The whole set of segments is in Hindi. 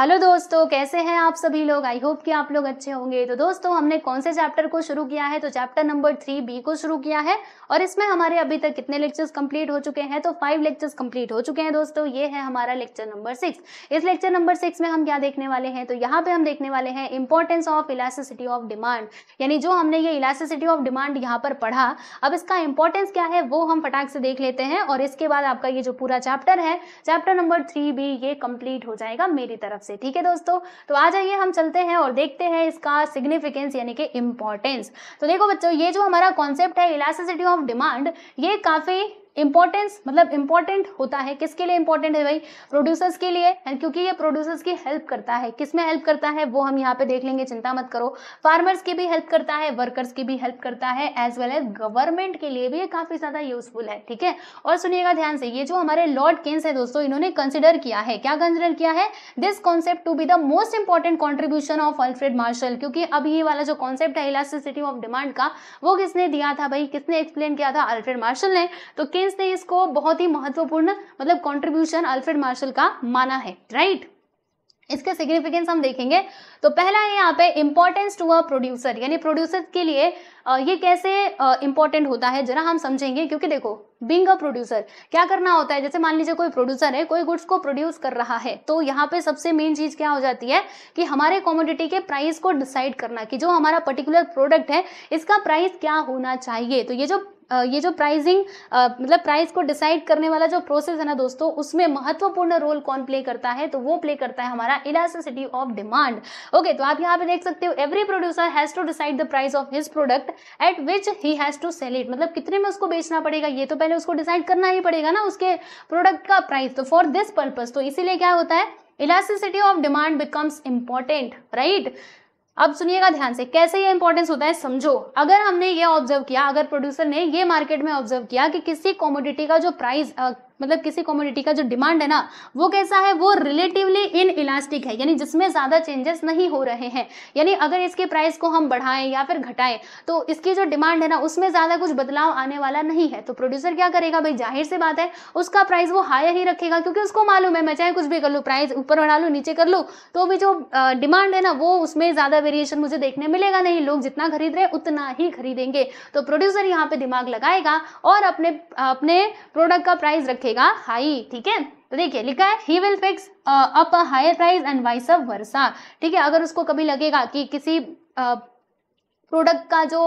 हेलो दोस्तों कैसे हैं आप सभी लोग आई होप कि आप लोग अच्छे होंगे तो दोस्तों हमने कौन से चैप्टर को शुरू किया है तो चैप्टर नंबर थ्री बी को शुरू किया है और इसमें हमारे अभी तक कितने लेक्चर्स कंप्लीट हो चुके हैं तो फाइव लेक्चर्स कंप्लीट हो चुके हैं दोस्तों ये है हमारा लेक्चर नंबर सिक्स इस लेक्चर नंबर सिक्स में हम क्या देखने वाले हैं तो यहाँ पे हम देखने वाले हैं importance of elasticity of demand यानी जो हमने ये इलास्टिसिटी ऑफ डिमांड यहाँ पर पढ़ा अब इसका इंपॉर्टेंस क्या है वो हम फटाक से देख लेते हैं और इसके बाद आपका ये जो पूरा चैप्टर है चैप्टर नंबर थ्री बी ये कंप्लीट हो जाएगा मेरी तरफ से ठीक है दोस्तों तो आ जाइए हम चलते हैं और देखते हैं इसका सिग्निफिकेंस यानी कि इंपॉर्टेंस तो देखो बच्चों ये जो हमारा कॉन्सेप्ट है इलास्टिसिटी ऑफ डिमांड ये काफ़ी इंपॉर्टेंस मतलब इंपॉर्टेंट होता है किसके लिए इंपॉर्टेंट है भाई प्रोड्यूसर्स के लिए एंड क्योंकि ये प्रोड्यूसर्स की हेल्प करता है किसमें हेल्प करता है वो हम यहाँ पे देख लेंगे चिंता मत करो फार्मर्स की भी हेल्प करता है वर्कर्स की भी हेल्प करता है एज वेल एज गवर्नमेंट के लिए भी ये काफ़ी ज़्यादा यूजफुल है ठीक है और सुनिएगा ध्यान से ये जो हमारे लॉर्ड केन्स है दोस्तों इन्होंने कंसिडर किया है क्या कंसिडर किया है this concept to be the most important contribution of Alfred Marshall क्योंकि अब ये वाला जो कॉन्सेप्ट है इलास्टिसिटी ऑफ डिमांड का वो किसने दिया था भाई किसने एक्सप्लेन किया था अल्फ्रेड मार्शल ने तो किन साइंस ने इसको बहुत ही महत्वपूर्ण मतलब कॉन्ट्रीब्यूशन अल्फ्रेड मार्शल का माना है राइट इसके सिग्निफिकेंस हम देखेंगे तो पहला है यहाँ पे इम्पोर्टेंस टू अ प्रोड्यूसर यानी प्रोड्यूसर के लिए ये कैसे इंपॉर्टेंट होता है जरा हम समझेंगे क्योंकि देखो बींग अ प्रोड्यूसर क्या करना होता है जैसे मान लीजिए कोई प्रोड्यूसर है कोई गुड्स को प्रोड्यूस कर रहा है तो यहाँ पे सबसे मेन चीज़ क्या हो जाती है कि हमारे कॉमोडिटी के प्राइस को डिसाइड करना कि जो हमारा पर्टिकुलर प्रोडक्ट है इसका प्राइस क्या होना चाहिए तो ये जो ये जो प्राइजिंग मतलब प्राइस को डिसाइड करने वाला जो प्रोसेस है ना दोस्तों उसमें महत्वपूर्ण रोल कौन प्ले करता है तो वो प्ले करता है हमारा इलास्टिसिटी ऑफ डिमांड ओके तो आप यहाँ पे देख सकते हो every producer has to decide the price of his product at which he has to sell it मतलब कितने में उसको बेचना पड़ेगा ये तो पहले उसको डिसाइड करना ही पड़ेगा ना उसके प्रोडक्ट का प्राइस तो फॉर दिस पर्पज तो इसीलिए क्या होता है elasticity of demand becomes important right अब सुनिएगा ध्यान से कैसे ये इंपॉर्टेंस होता है समझो अगर हमने ये ऑब्जर्व किया अगर प्रोड्यूसर ने ये मार्केट में ऑब्जर्व किया कि किसी कॉमोडिटी का जो प्राइस मतलब किसी कॉमोडिटी का जो डिमांड है ना वो कैसा है वो रिलेटिवली इन इलास्टिक है यानी जिसमें ज़्यादा चेंजेस नहीं हो रहे हैं यानी अगर इसके प्राइस को हम बढ़ाएं या फिर घटाएं तो इसकी जो डिमांड है ना उसमें ज़्यादा कुछ बदलाव आने वाला नहीं है तो प्रोड्यूसर क्या करेगा भाई जाहिर से बात है उसका प्राइस वो हायर ही रखेगा क्योंकि उसको मालूम है मैं चाहे कुछ भी कर लूँ प्राइस ऊपर बढ़ा लूँ नीचे कर लूँ तो भी जो डिमांड है ना वो उसमें ज़्यादा वेरिएशन मुझे देखने मिलेगा नहीं लोग जितना खरीद रहे उतना ही खरीदेंगे तो प्रोड्यूसर यहाँ पे दिमाग लगाएगा और अपने अपने प्रोडक्ट का प्राइस रखेगा रखेगा हाई ठीक है तो देखिए लिखा है he will fix up a higher price and vice of versa ठीक है अगर उसको कभी लगेगा कि किसी प्रोडक्ट uh, का जो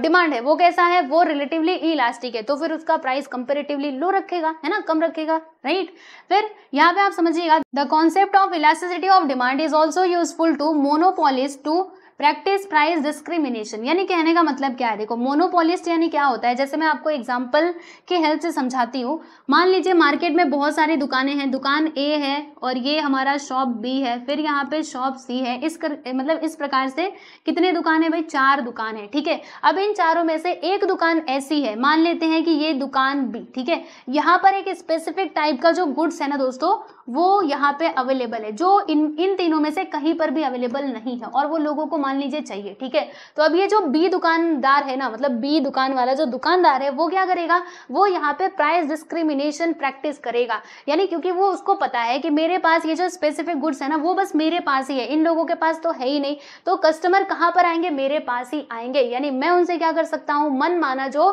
डिमांड uh, है वो कैसा है वो रिलेटिवली इलास्टिक है तो फिर उसका प्राइस कंपेरेटिवली लो रखेगा है ना कम रखेगा राइट right? फिर यहाँ पे आप समझिएगा the concept of elasticity of demand is also useful to monopolists to practice price discrimination यानी कहने का मतलब क्या है देखो मोनोपोलिस्ट यानी क्या होता है जैसे मैं आपको एग्जाम्पल के हेल्प से समझाती हूँ मान लीजिए मार्केट में बहुत सारी दुकानें हैं दुकान ए है और ये हमारा शॉप बी है फिर यहाँ पे शॉप सी है इस कर, मतलब इस प्रकार से कितने दुकान है भाई चार दुकान है ठीक है अब इन चारों में से एक दुकान ऐसी है मान लेते हैं कि ये दुकान बी ठीक है यहाँ पर एक स्पेसिफिक टाइप का जो गुड्स है ना दोस्तों वो यहाँ पे अवेलेबल है जो इन इन तीनों में से कहीं पर भी अवेलेबल नहीं है और वो लोगों को मान लीजिए चाहिए ठीक है तो अब ये जो बी दुकानदार है ना मतलब बी दुकान वाला जो दुकानदार है वो क्या करेगा वो यहाँ पे प्राइस डिस्क्रिमिनेशन प्रैक्टिस करेगा यानी क्योंकि वो उसको पता है कि मेरे पास ये जो स्पेसिफिक गुड्स है ना वो बस मेरे पास ही है इन लोगों के पास तो है ही नहीं तो कस्टमर कहाँ पर आएंगे मेरे पास ही आएंगे यानी मैं उनसे क्या कर सकता हूँ मन माना जो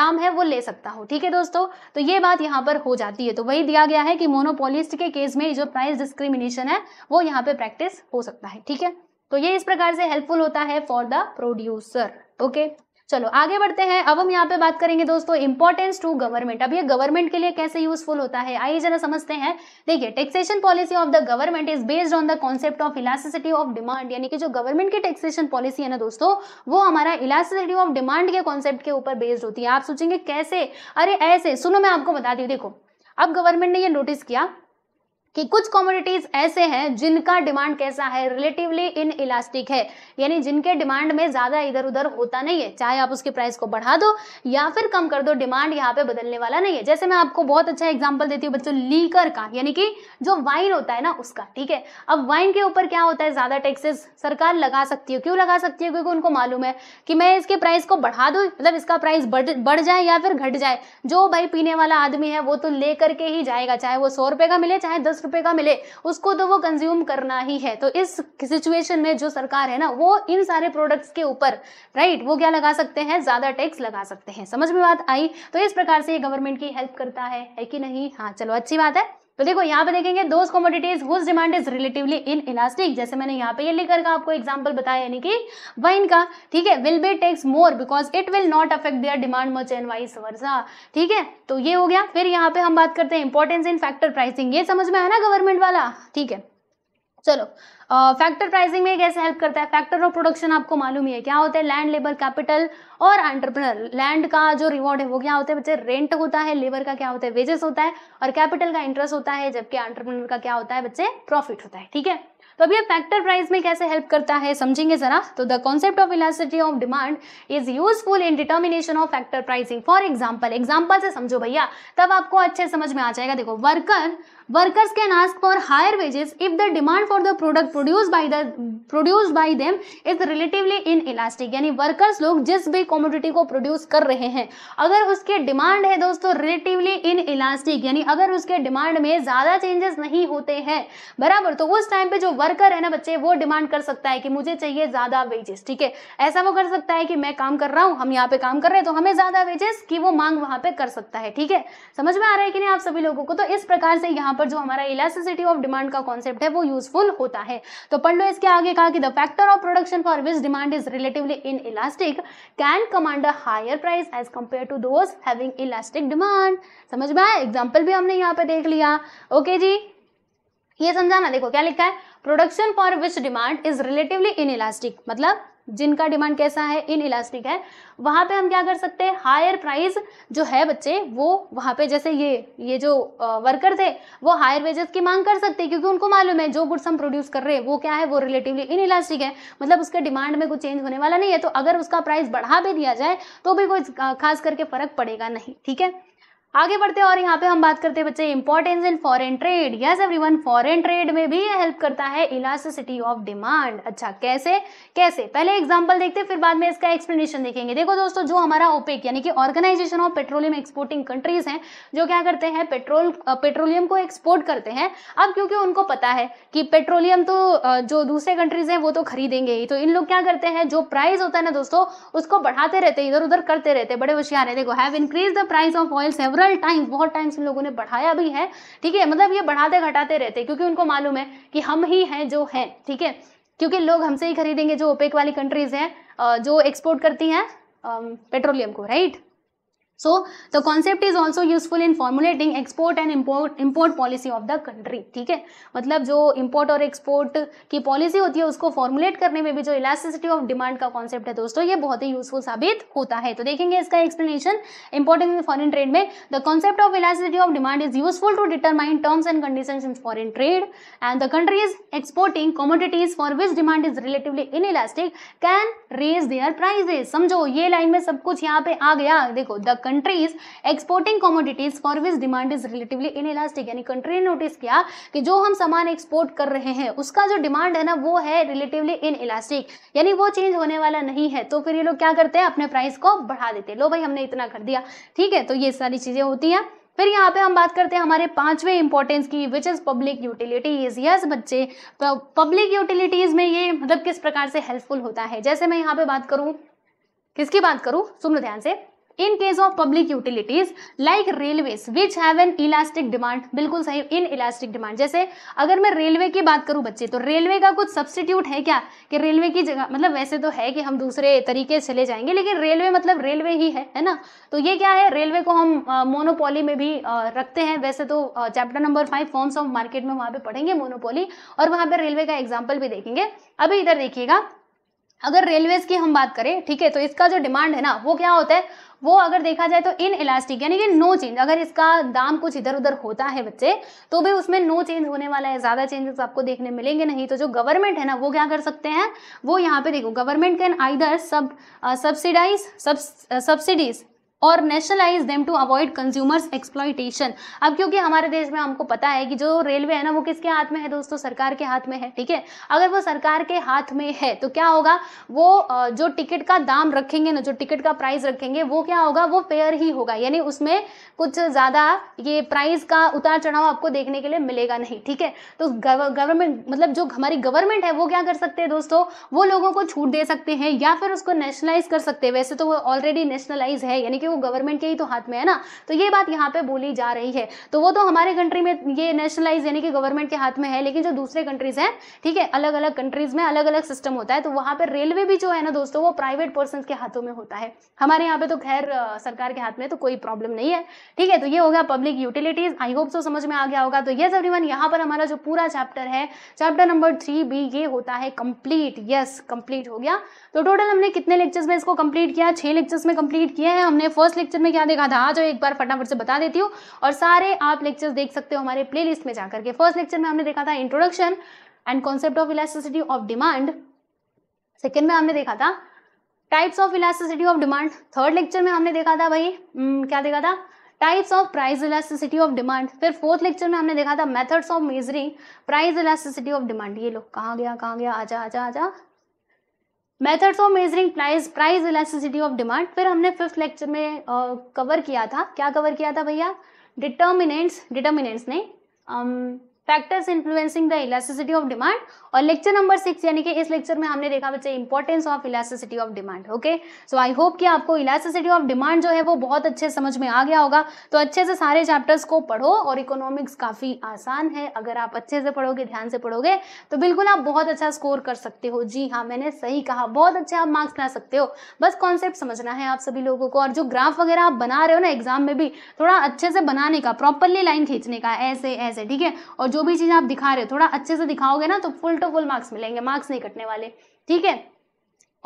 दाम है वो ले सकता हूँ ठीक है दोस्तों तो ये बात यहाँ पर हो जाती है तो वही दिया गया है कि मोनोपोलिस्ट के केस में जो प्राइस डिस्क्रिमिनेशन है वो यहाँ पे प्रैक्टिस हो सकता है ठीक है तो ये इस प्रकार से हेल्पफुल होता है फॉर द प्रोड्यूसर ओके चलो आगे बढ़ते हैं अब हम यहाँ पे बात करेंगे दोस्तों इंपॉर्टेंस टू गवर्नमेंट अब ये गवर्नमेंट के लिए कैसे यूजफुल होता है आइए जरा समझते हैं देखिए taxation policy of the government is based on the concept of elasticity of demand यानी कि जो गवर्नमेंट की टैक्सेशन पॉलिसी है ना दोस्तों वो हमारा इलास्टिसिटी ऑफ डिमांड के कॉन्सेप्ट के ऊपर बेस्ड होती है आप सोचेंगे कैसे अरे ऐसे सुनो मैं आपको बताती हूँ देखो अब गवर्नमेंट ने यह नोटिस किया कि कुछ कॉमोडिटीज ऐसे हैं जिनका डिमांड कैसा है रिलेटिवली इन इलास्टिक है यानी जिनके डिमांड में ज़्यादा इधर उधर होता नहीं है चाहे आप उसके प्राइस को बढ़ा दो या फिर कम कर दो डिमांड यहाँ पे बदलने वाला नहीं है जैसे मैं आपको बहुत अच्छा एग्जाम्पल देती हूँ बच्चों लीकर का यानी कि जो वाइन होता है ना उसका ठीक है अब वाइन के ऊपर क्या होता है ज़्यादा टैक्सेस सरकार लगा सकती है क्यों लगा सकती है क्योंकि उनको मालूम है कि मैं इसके प्राइस को बढ़ा दू मतलब इसका प्राइस बढ़ जाए या फिर घट जाए जो भाई पीने वाला आदमी है वो तो लेकर के ही जाएगा चाहे वो सौ रुपए का मिले चाहे दस रुपए का मिले उसको तो वो कंज्यूम करना ही है तो इस सिचुएशन में जो सरकार है ना वो इन सारे प्रोडक्ट्स के ऊपर राइट वो क्या लगा सकते हैं ज़्यादा टैक्स लगा सकते हैं समझ में बात आई तो इस प्रकार से ये गवर्नमेंट की हेल्प करता है है कि नहीं हाँ चलो अच्छी बात है तो देखो यहाँ पे देखेंगे those commodities whose demand is relatively inelastic जैसे मैंने यहाँ पे ये लेकर का आपको एग्जांपल बताया यानी कि वाइन का ठीक है will be taxed more because it will not affect their demand much and vice versa ठीक है तो ये हो गया फिर यहाँ पे हम बात करते हैं इंपॉर्टेंस इन फैक्टर प्राइसिंग ये समझ में आया ना गवर्नमेंट वाला ठीक है चलो फैक्टर प्राइसिंग में कैसे हेल्प करता है फैक्टर ऑफ प्रोडक्शन आपको मालूम ही है क्या होता है लैंड लेबर कैपिटल और एंटरप्रेनर लैंड का जो रिवॉर्ड है वो क्या होता है बच्चे रेंट होता है लेबर का क्या होता है वेजेस होता है और कैपिटल का इंटरेस्ट होता है जबकि एंटरप्रेनर का क्या होता है बच्चे प्रॉफिट होता है ठीक है तो अभी फैक्टर प्राइस में कैसे हेल्प करता है समझेंगे जरा तो the concept of elasticity of demand is useful in determination of factor pricing for example example से समझो भैया तब आपको अच्छे समझ में आ जाएगा देखो worker workers can ask for higher wages if the demand for the product produce by the produce by them is relatively inelastic यानी वर्कर्स लोग जिस भी कॉमोडिटी को प्रोड्यूस कर रहे हैं अगर उसके डिमांड है दोस्तों रिलेटिवली इन इलास्टिक यानी अगर उसके डिमांड में ज्यादा चेंजेस नहीं होते हैं बराबर तो उस टाइम पे जो वर्कर है ना बच्चे वो डिमांड कर सकता है कि मुझे चाहिए ज्यादा वेजेस ठीक है ऐसा वो कर सकता है कि मैं काम कर रहा हूँ हम यहाँ पे काम कर रहे हैं तो हमें ज्यादा वेजेस की वो मांग वहां पर कर सकता है ठीक है समझ में आ रहा है कि नहीं आप सभी लोगों को तो इस प्रकार से यहाँ यहाँ पर जो हमारा इलास्टिसिटी ऑफ डिमांड का कॉन्सेप्ट है वो यूजफुल होता है तो पढ़ लो इसके आगे कहा कि the factor of production for which demand is relatively inelastic can command a higher price as compare to those having elastic demand समझ में आया एग्जाम्पल भी हमने यहाँ पर देख लिया ओके जी ये समझाना देखो क्या लिखा है production for which demand is relatively inelastic मतलब जिनका डिमांड कैसा है इन इलास्टिक है वहां पे हम क्या कर सकते हैं हायर प्राइस जो है बच्चे वो वहां पे जैसे ये ये जो वर्कर थे वो हायर वेजेस की मांग कर सकते हैं क्योंकि उनको मालूम है जो गुड्स हम प्रोड्यूस कर रहे हैं वो क्या है वो रिलेटिवली इन इलास्टिक है मतलब उसके डिमांड में कुछ चेंज होने वाला नहीं है तो अगर उसका प्राइस बढ़ा भी दिया जाए तो भी कोई खास करके फर्क पड़ेगा नहीं ठीक है आगे बढ़ते हैं और यहाँ पे हम बात करते हैं बच्चे importance in foreign trade yes everyone foreign trade में भी ये हेल्प करता है इलास्टिसिटी ऑफ डिमांड अच्छा कैसे कैसे पहले एग्जांपल देखते हैं फिर बाद में इसका एक्सप्लेनेशन देखेंगे देखो दोस्तों जो हमारा ओपेक यानी कि organization of petroleum exporting countries हैं जो क्या करते हैं पेट्रोल पेट्रोलियम को एक्सपोर्ट करते हैं अब क्योंकि उनको पता है कि पेट्रोलियम तो जो दूसरे कंट्रीज हैं वो तो खरीदेंगे ही तो इन लोग क्या करते हैं जो प्राइस होता है ना दोस्तों उसको बढ़ाते रहते इधर उधर करते रहते बड़े होशियार है देखो have increase the price of oil several twelve times बहुत टाइम्स इन लोगों ने बढ़ाया भी है ठीक है मतलब ये बढ़ाते घटाते रहते हैं क्योंकि उनको मालूम है कि हम ही हैं जो हैं ठीक है क्योंकि लोग हमसे ही खरीदेंगे जो ओपेक वाली कंट्रीज हैं जो एक्सपोर्ट करती हैं पेट्रोलियम को right so the concept is also useful in formulating export and import import policy of the country ठीक है मतलब जो import और export की policy होती है उसको formulate करने में भी जो elasticity of demand का concept है दोस्तों ये बहुत ही useful साबित होता है तो देखेंगे इसका explanation importance in foreign trade में the concept of elasticity of demand is useful to determine terms and conditions in foreign trade and the countries exporting commodities for which demand is relatively inelastic can raise their prices समझो ये line में सब कुछ यहाँ पे आ गया देखो the countries exporting commodities for which demand is relatively inelastic यानी कंट्री ने नोटिस किया कि जो हम सामान एक्सपोर्ट कर रहे हैं उसका जो डिमांड है ना वो है रिलेटिवली इन इलास्टिक यानी वो चेंज होने वाला नहीं है तो फिर ये लोग क्या करते हैं अपने प्राइस को बढ़ा देते हैं लो भाई हमने इतना कर दिया ठीक है तो ये सारी चीज़ें होती हैं फिर यहाँ पे हम बात करते हैं हमारे पांचवे इंपॉर्टेंस की which is public utilities yes बच्चे पब्लिक तो यूटिलिटीज़ में ये मतलब किस प्रकार से हेल्पफुल होता है जैसे मैं यहाँ पे बात करूँ किसकी बात करूँ सुन ध्यान से in case of public utilities like railway which have inelastic demand बिल्कुल सही इन इलास्टिक डिमांड जैसे अगर मैं रेलवे की बात करूं बच्चे तो रेलवे का कुछ सब्सटीट्यूट है क्या कि रेलवे की जगह मतलब वैसे तो है कि हम दूसरे तरीके ले जाएंगे लेकिन रेलवे मतलब रेलवे ही है है ना तो ये क्या है रेलवे को हम मोनोपोली में भी आ, रखते हैं वैसे तो chapter number five forms of market में वहां पे पढ़ेंगे मोनोपोली और वहां पर रेलवे का एग्जाम्पल भी देखेंगे अभी इधर देखिएगा अगर रेलवेज की हम बात करें ठीक है तो इसका जो डिमांड है ना वो क्या होता है वो अगर देखा जाए तो इन इलास्टिक यानी कि नो चेंज अगर इसका दाम कुछ इधर उधर होता है बच्चे तो भी उसमें नो चेंज होने वाला है ज़्यादा चेंजेस आपको देखने मिलेंगे नहीं तो जो गवर्नमेंट है ना वो क्या कर सकते हैं वो यहाँ पे देखो government can either sub subsidize subsidies और nationalize them to avoid consumers exploitation अब क्योंकि हमारे देश में हमको पता है कि जो रेलवे है ना वो किसके हाथ में है दोस्तों सरकार के हाथ में है ठीक है अगर वो सरकार के हाथ में है तो क्या होगा वो जो टिकट का दाम रखेंगे ना जो टिकट का प्राइस रखेंगे वो क्या होगा वो फेयर ही होगा यानी उसमें कुछ ज़्यादा ये प्राइस का उतार चढ़ाव आपको देखने के लिए मिलेगा नहीं ठीक है तो गवर्नमेंट मतलब जो हमारी गवर्नमेंट है वो क्या कर सकते हैं दोस्तों वो लोगों को छूट दे सकते हैं या फिर उसको नेशनलाइज कर सकते हैं वैसे तो वो ऑलरेडी नेशनलाइज है यानी क्योंकि वो गवर्नमेंट के ही तो हाथ में है ना तो ये बात यहाँ पे बोली जा रही है तो वो तो हमारे कंट्री में ये नेशनलाइज यानी कि गवर्नमेंट के हाथ में है लेकिन जो दूसरे कंट्रीज हैं ठीक है अलग अलग कंट्रीज में अलग अलग सिस्टम होता है तो वहाँ पर रेलवे भी जो है ना दोस्तों वो प्राइवेट पर्सन के हाथों में होता है हमारे यहाँ पे तो खैर सरकार के हाथ में तो कोई प्रॉब्लम नहीं है ठीक है तो ये हो गया public utilities I hope so समझ में आ गया होगा तो ये एवरी इवन यहाँ पर हमारा जो पूरा चैप्टर है चैप्टर नंबर थ्री भी ये होता है कंप्लीट यस कंप्लीट हो गया तो टोटल हमने कितने लेक्चर्स में इसको कंप्लीट किया छह लेक्चर्स में कंप्लीट किए हैं हमने फर्स्ट लेक्चर में क्या देखा था आज एक बार फटाफट से बता देती हूँ और सारे आप लेक्चर्स देख सकते हो हमारे प्लेलिस्ट में जाकर के फर्स्ट लेक्चर में हमने देखा था introduction and concept of elasticity of demand second में हमने देखा था types of elasticity of demand third lecture में हमने देखा था भाई हम्म, क्या देखा था types of price elasticity of demand फिर फोर्थ लेक्चर में हमने देखा था methods of measuring price elasticity of demand ये लोग कहाँ गया कहाँ गया आजा आजा आजा methods of measuring price price elasticity of demand फिर हमने फिफ्थ लेक्चर में कवर uh, किया था क्या कवर किया था भैया डिटर्मिनेंट्स डिटर्मिनेंट्स नहीं factors influencing the elasticity of demand और लेक्चर नंबर सिक्स यानी कि इस लेक्चर में हमने देखा बच्चे importance of elasticity of demand okay so I hope कि आपको इलास्टिसिटी ऑफ डिमांड जो है वो बहुत अच्छे समझ में आ गया होगा तो अच्छे से सारे चैप्टर्स को पढ़ो और इकोनॉमिक्स काफ़ी आसान है अगर आप अच्छे से पढ़ोगे ध्यान से पढ़ोगे तो बिल्कुल आप बहुत अच्छा स्कोर कर सकते हो जी हाँ मैंने सही कहा बहुत अच्छे आप मार्क्स ला सकते हो बस कॉन्सेप्ट समझना है आप सभी लोगों को और जो ग्राफ वगैरह आप बना रहे हो ना एग्जाम में भी थोड़ा अच्छे से बनाने का प्रॉपरली लाइन खींचने का ऐसे ऐसे ठीक है और जो भी चीज़ आप दिखा रहे हो थोड़ा अच्छे से दिखाओगे ना तो फुल टू फुल मार्क्स मिलेंगे मार्क्स नहीं कटने वाले ठीक है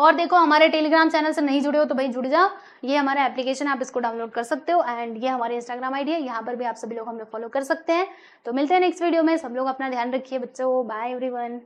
और देखो हमारे टेलीग्राम चैनल से नहीं जुड़े हो तो भाई जुड़ जाओ ये हमारा एप्लीकेशन आप इसको डाउनलोड कर सकते हो एंड ये हमारे इंस्टाग्राम आईडी है यहाँ पर भी आप सभी लोग हमें फॉलो कर सकते हैं तो मिलते हैं नेक्स्ट वीडियो में सब लोग अपना ध्यान रखिए बच्चों बाय एवरीवन